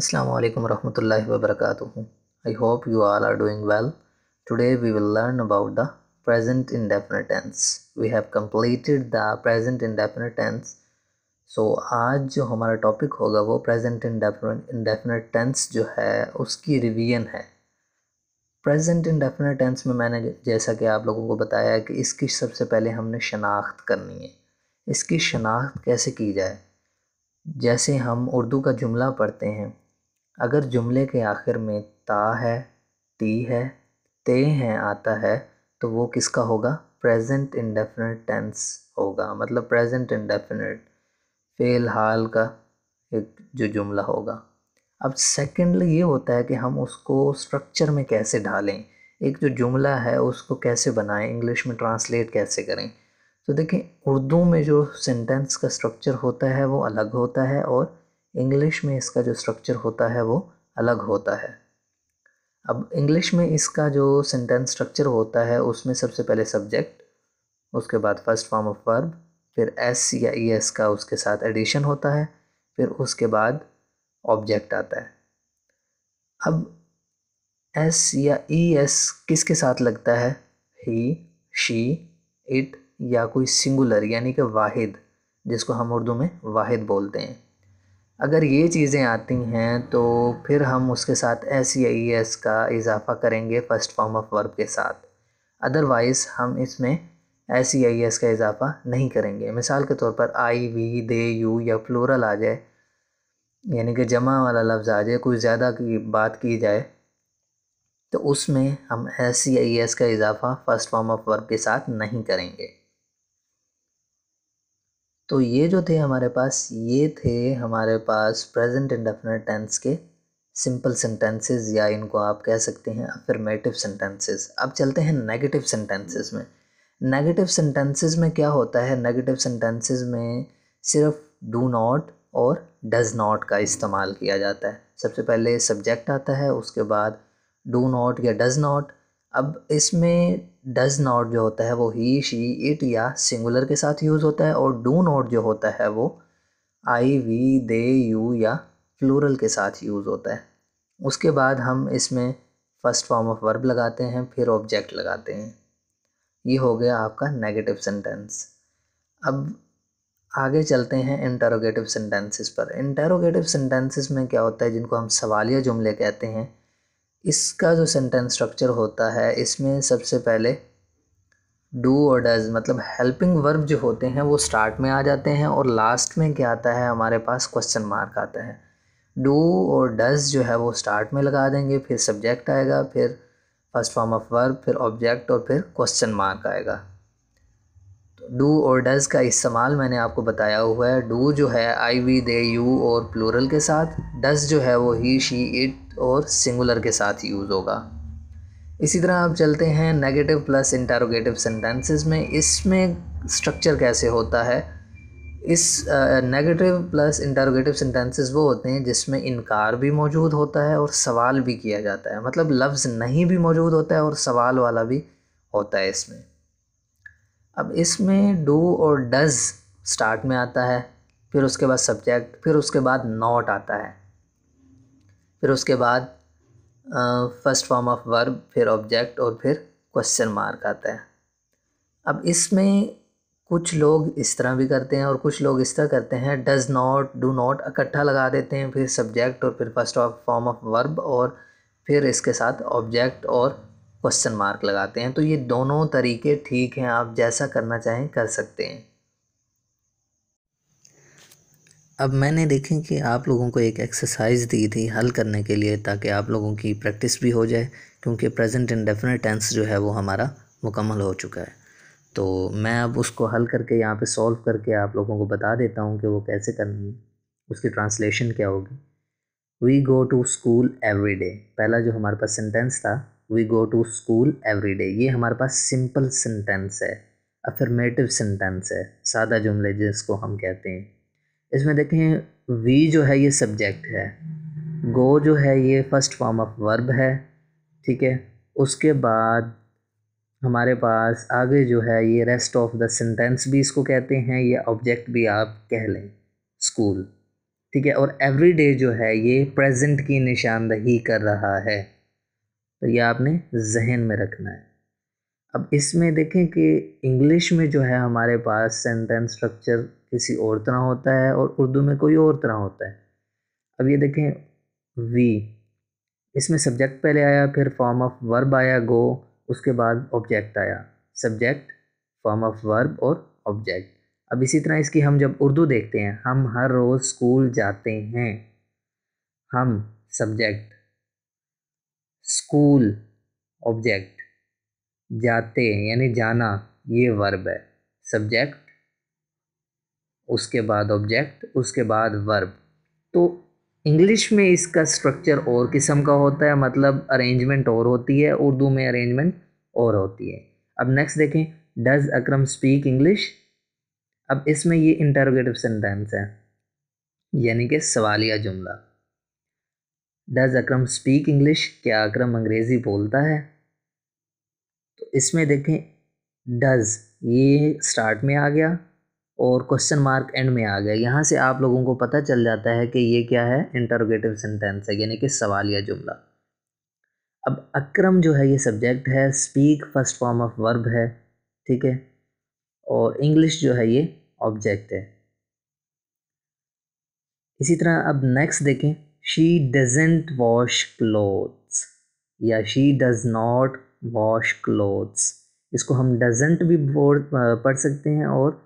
assalamu alaikum warahmatullahi wabarakatuh. I hope you all are doing well. Today we will learn about the present indefinite tense. We have completed the present indefinite tense. So aaj jo हमारा topic hoga wo present indefinite indefinite tense jo hai uski revision hai present indefinite tense में मैंने जैसा कि आप लोगों को बताया ki iski sabse pehle humne shanakht karni hai iski shanakht kaise ki jaye जैसे हम उर्दू का जुमला पढ़ते हैं अगर जुमले के आखिर में ता है ती है ते हैं आता है तो वो किसका होगा प्रेजेंट इंडेफिनिट टेंस होगा मतलब प्रेजेंट इंडेफिनिट फेल हाल का एक जो जुमला होगा अब सेकेंडली ये होता है कि हम उसको स्ट्रक्चर में कैसे ढालें एक जो जुमला है उसको कैसे बनाएं इंग्लिश में ट्रांसलेट कैसे करें तो देखें उर्दू में जो सेंटेंस का स्ट्रक्चर होता है वो अलग होता है और इंग्लिश में इसका जो स्ट्रक्चर होता है वो अलग होता है अब इंग्लिश में इसका जो सेंटेंस स्ट्रक्चर होता है उसमें सबसे पहले सब्जेक्ट उसके बाद फर्स्ट फॉर्म ऑफ वर्ब फिर एस या ई एस का उसके साथ एडिशन होता है फिर उसके बाद ऑब्जेक्ट आता है अब एस या ई एस किसके साथ लगता है ही शी इट या कोई सिंगुलर यानी कि वाहिद जिसको हम उर्दू में वाहिद बोलते हैं अगर ये चीज़ें आती हैं तो फिर हम उसके साथ एस या ई एस का इजाफ़ा करेंगे फ़र्स्ट फॉर्म ऑफ वर्ब के साथ अदरवाइज़ हम इसमें एस या ई एस का इजाफ़ा नहीं करेंगे मिसाल के तौर पर आई वी दे यू या फ्लोरल आ जाए यानी कि जमा वाला लफ्ज़ आ जाए कुछ ज़्यादा की बात की जाए तो उसमें हम एस या ई एस का इजाफ़ा फ़र्स्ट फॉर्म ऑफ वर्ब के साथ नहीं करेंगे तो ये जो थे हमारे पास ये थे हमारे पास प्रेजेंट इंडेफिनेट टेंस के सिंपल सेंटेंसेस या इनको आप कह सकते हैं अफर्मेटिव सेंटेंसेस अब चलते हैं नेगेटिव सेंटेंसेस में नेगेटिव सेंटेंसेस में क्या होता है नेगेटिव सेंटेंसेस में सिर्फ डू नॉट और डज नॉट का इस्तेमाल किया जाता है सबसे पहले सब्जेक्ट आता है उसके बाद डू नॉट या डज नॉट अब इसमें डज नॉट जो होता है वो ही शी इट या सिंगुलर के साथ यूज़ होता है और डू नॉट जो होता है वो आई वी दे यू या प्लूरल के साथ यूज़ होता है उसके बाद हम इसमें फर्स्ट फॉर्म ऑफ वर्ब लगाते हैं फिर ऑब्जेक्ट लगाते हैं ये हो गया आपका नेगेटिव सेंटेंस अब आगे चलते हैं इंटरोगेटिव सेंटेंसेस पर इंटरोगेटिव सेंटेंसेस में क्या होता है जिनको हम सवालिया जुमले कहते हैं इसका जो सेंटेंस स्ट्रक्चर होता है इसमें सबसे पहले डू और डज मतलब हेल्पिंग वर्ब जो होते हैं वो स्टार्ट में आ जाते हैं और लास्ट में क्या आता है हमारे पास क्वेश्चन मार्क आता है डू और डज जो है वो स्टार्ट में लगा देंगे फिर सब्जेक्ट आएगा फिर फर्स्ट फॉर्म ऑफ वर्ब फिर ऑब्जेक्ट और फिर क्वेश्चन मार्क आएगा तो डू और डज का इस्तेमाल मैंने आपको बताया हुआ है डू जो है आई वी दे यू और प्लूरल के साथ डज जो है वो ही शी इट और सिंगुलर के साथ यूज़ होगा इसी तरह आप चलते हैं नेगेटिव प्लस इंटारोगेटिव सेंटेंसेस में इसमें स्ट्रक्चर कैसे होता है इस नेगेटिव प्लस इंटारोगेटिव सेंटेंसेस वो होते हैं जिसमें इनकार भी मौजूद होता है और सवाल भी किया जाता है मतलब लफ्ज़ नहीं भी मौजूद होता है और सवाल वाला भी होता है इसमें अब इसमें डू और डज़ स्टार्ट में आता है फिर उसके बाद सब्जेक्ट फिर उसके बाद नॉट आता है फिर उसके बाद फर्स्ट फॉर्म ऑफ वर्ब फिर ऑब्जेक्ट और फिर क्वेश्चन मार्क आता है अब इसमें कुछ लोग इस तरह भी करते हैं और कुछ लोग इस तरह करते हैं डज़ नॉट डू नॉट इकट्ठा लगा देते हैं फिर सब्जेक्ट और फिर first of form of verb और फिर इसके साथ ऑब्जेक्ट और क्वेश्चन मार्क लगाते हैं तो ये दोनों तरीके ठीक हैं आप जैसा करना चाहें कर सकते हैं अब मैंने देखें कि आप लोगों को एक एक्सरसाइज दी थी हल करने के लिए ताकि आप लोगों की प्रैक्टिस भी हो जाए क्योंकि प्रेजेंट इंडेफिनेट टेंस जो है वो हमारा मुकम्मल हो चुका है तो मैं अब उसको हल करके यहाँ पे सॉल्व करके आप लोगों को बता देता हूँ कि वो कैसे करनी है उसकी ट्रांसलेशन क्या होगी we go to school every day पहला जो हमारे पास सेंटेंस था we go to school every day ये हमारे पास सिंपल सेंटेंस है अफर्मेटिव सेंटेंस है सादा जुमले जिसको हम कहते हैं इसमें देखें वी जो है ये सब्जेक्ट है गो जो है ये फर्स्ट फॉर्म ऑफ वर्ब है ठीक है उसके बाद हमारे पास आगे जो है ये रेस्ट ऑफ द सेंटेंस भी इसको कहते हैं या ऑब्जेक्ट भी आप कह लें स्कूल ठीक है और एवरी डे जो है ये प्रेजेंट की निशानदही कर रहा है तो ये आपने जहन में रखना है अब इसमें देखें कि इंग्लिश में जो है हमारे पास सेंटेंस स्ट्रक्चर किसी और तरह होता है और उर्दू में कोई और तरह होता है अब ये देखें वी इसमें सब्जेक्ट पहले आया फिर फॉर्म ऑफ वर्ब आया गो उसके बाद ऑब्जेक्ट आया सब्जेक्ट फॉर्म ऑफ वर्ब और ऑब्जेक्ट अब इसी तरह इसकी हम जब उर्दू देखते हैं हम हर रोज़ स्कूल जाते हैं हम सब्जेक्ट स्कूल ऑब्जेक्ट जाते यानी जाना ये वर्ब है सब्जेक्ट उसके बाद ऑब्जेक्ट उसके बाद वर्ब तो इंग्लिश में इसका स्ट्रक्चर और किस्म का होता है मतलब अरेंजमेंट और होती है उर्दू में अरेंजमेंट और होती है अब नेक्स्ट देखें डज अक्रम स्पीक इंग्लिश अब इसमें ये इंटरोगेटिव सेंटेंस है यानी कि सवालिया जुमला डज अक्रम स्पीक इंग्लिश क्या अक्रम अंग्रेज़ी बोलता है तो इसमें देखें डज ये स्टार्ट में आ गया और क्वेश्चन मार्क एंड में आ गया यहाँ से आप लोगों को पता चल जाता है कि ये क्या है इंटरोगेटिव सेंटेंस है यानी कि सवाल या जुमला अब अक्रम जो है ये सब्जेक्ट है speak first form of verb है ठीक है और इंग्लिश जो है ये ऑब्जेक्ट है इसी तरह अब नेक्स्ट देखें शी डजेंट वॉश क्लोथ्स या she does not wash clothes इसको हम डजेंट भी पढ़ सकते हैं और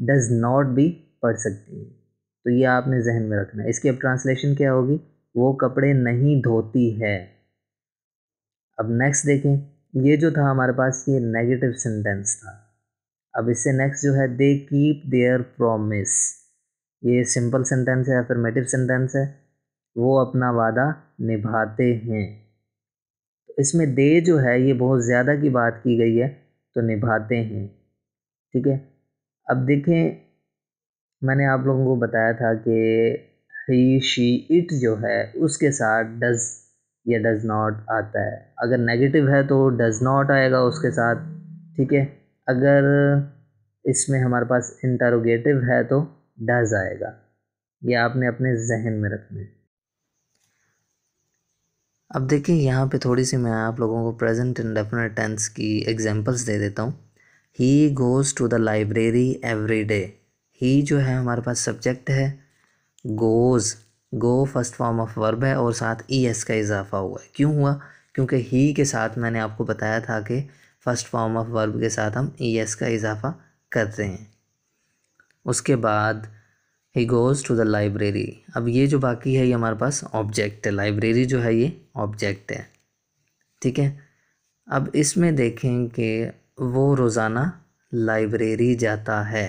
डज नॉट बी पढ़ सकती है तो ये आपने जहन में रखना है इसकी अब ट्रांसलेशन क्या होगी वो कपड़े नहीं धोती है अब नेक्स्ट देखें ये जो था हमारे पास ये नेगेटिव सेंटेंस था अब इससे नेक्स्ट जो है दे कीप देयर प्रोमिस ये सिंपल सेंटेंस है अफर्मेटिव सेंटेंस है वो अपना वादा निभाते हैं तो इसमें दे जो है ये बहुत ज़्यादा की बात की गई है तो निभाते हैं ठीक है अब देखें मैंने आप लोगों को बताया था कि ही शी इट जो है उसके साथ डज़ या डज़ नॉट आता है अगर नेगेटिव है तो डज़ नॉट आएगा उसके साथ ठीक है अगर इसमें हमारे पास इंटरोगेटिव है तो डज़ आएगा ये आपने अपने जहन में रखना है अब देखिए यहाँ पे थोड़ी सी मैं आप लोगों को प्रेजेंट इंडेफिनेट टेंस की एग्जांपल्स दे देता हूँ he goes to the library every day he जो है हमारे पास सब्जेक्ट है goes go first form of verb है और साथ ई एस का इजाफा हुआ है क्यों हुआ क्योंकि ही के साथ मैंने आपको बताया था कि फ़र्स्ट फॉर्म ऑफ वर्ब के साथ हम ई एस का इजाफा करते हैं उसके बाद he goes to the library अब ये जो बाकी है ये हमारे पास ऑब्जेक्ट है लाइब्रेरी जो है ये ऑब्जेक्ट है ठीक है अब इसमें देखें कि वो रोज़ाना लाइब्रेरी जाता है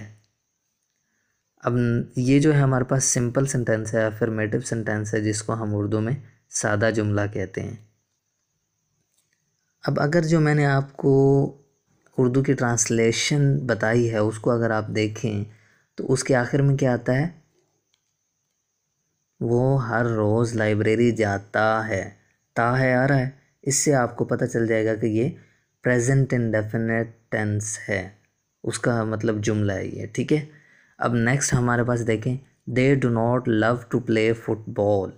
अब ये जो है हमारे पास सिंपल सेंटेंस है अफर्मेटिव सेंटेंस है जिसको हम उर्दू में सादा जुमला कहते हैं अब अगर जो मैंने आपको उर्दू की ट्रांसलेशन बताई है उसको अगर आप देखें तो उसके आखिर में क्या आता है वो हर रोज़ लाइब्रेरी जाता है ता है आ रहा है इससे आपको पता चल जाएगा कि ये प्रेजेंट इनडेफिनेट टेंस है उसका मतलब जुमला है ये ठीक है अब नेक्स्ट हमारे पास देखें they do not love to play football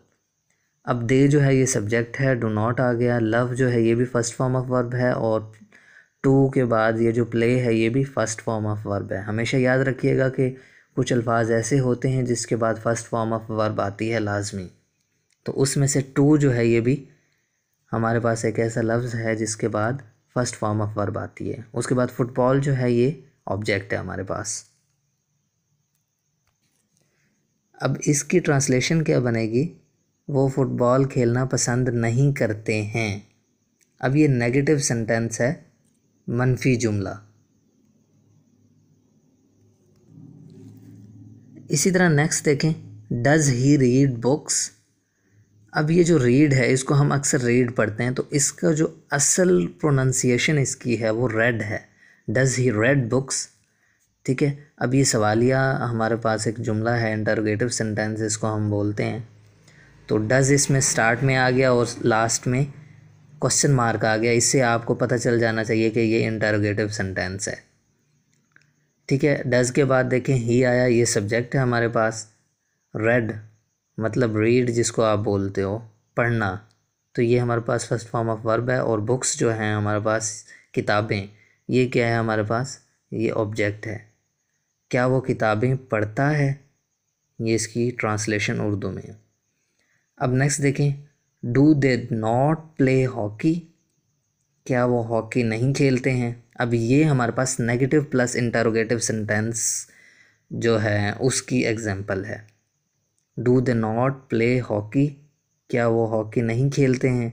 अब दे जो है ये सब्जेक्ट है डू नॉट आ गया लव जो है ये भी फर्स्ट फॉर्म ऑफ वर्ब है और टू के बाद ये जो प्ले है ये भी फ़र्स्ट फॉर्म ऑफ वर्ब है हमेशा याद रखिएगा कि कुछ अल्फाज ऐसे होते हैं जिसके बाद फ़र्स्ट फॉर्म ऑफ वर्ब आती है लाजमी तो उसमें से टू जो है ये भी हमारे पास एक ऐसा लफ्ज़ है जिसके बाद फर्स्ट फॉर्म ऑफ वर्ब आती है उसके बाद फुटबॉल जो है ये ऑब्जेक्ट है हमारे पास अब इसकी ट्रांसलेशन क्या बनेगी वो फुटबॉल खेलना पसंद नहीं करते हैं अब ये नेगेटिव सेंटेंस है मनफी जुमला इसी तरह नेक्स्ट देखें डज ही रीड बुक्स अब ये जो रीड है इसको हम अक्सर रीड पढ़ते हैं तो इसका जो असल प्रोनंसिएशन इसकी है वो रेड है डज़ ही रेड बुक्स ठीक है अब ये सवालिया हमारे पास एक जुमला है इंटरोगेटिव सेंटेंस इसको हम बोलते हैं तो डज़ इसमें स्टार्ट में आ गया और लास्ट में क्वेश्चन मार्क आ गया इससे आपको पता चल जाना चाहिए कि ये इंटरोगेटिव सेंटेंस है ठीक है डज़ के बाद देखें ही आया ये सब्जेक्ट है हमारे पास रेड मतलब रीड जिसको आप बोलते हो पढ़ना तो ये हमारे पास फर्स्ट फॉर्म ऑफ वर्ब है और बुक्स जो हैं हमारे पास किताबें ये क्या है हमारे पास ये ऑब्जेक्ट है क्या वो किताबें पढ़ता है ये इसकी ट्रांसलेशन उर्दू में है अब नेक्स्ट देखें do they not play hockey क्या वो हॉकी नहीं खेलते हैं अब ये हमारे पास नेगेटिव प्लस इंटरोगेटिव सेंटेंस जो है उसकी एग्जांपल है do they not play hockey क्या वो हॉकी नहीं खेलते हैं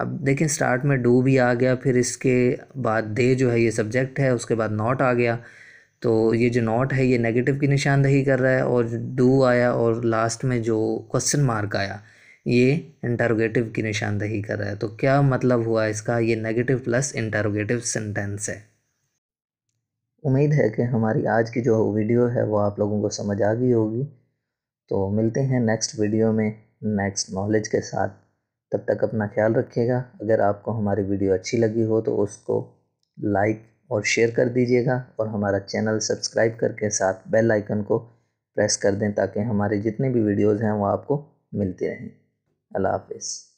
अब देखें स्टार्ट में डू भी आ गया फिर इसके बाद दे जो है ये सब्जेक्ट है उसके बाद नॉट आ गया तो ये जो नॉट है ये नेगेटिव की निशानदही कर रहा है और डू आया और लास्ट में जो क्वेश्चन मार्क आया ये इंटरोगेटिव की निशानदही कर रहा है तो क्या मतलब हुआ इसका ये नेगेटिव प्लस इंटरोगेटिव सेंटेंस है उम्मीद है कि हमारी आज की जो वीडियो है वो आप लोगों को समझ आ गई होगी तो मिलते हैं नेक्स्ट वीडियो में नेक्स्ट नॉलेज के साथ तब तक अपना ख्याल रखिएगा अगर आपको हमारी वीडियो अच्छी लगी हो तो उसको लाइक और शेयर कर दीजिएगा और हमारा चैनल सब्सक्राइब करके साथ बेल आइकन को प्रेस कर दें ताकि हमारे जितने भी वीडियोज़ हैं वो आपको मिलते रहें अल्लाह हाफिज़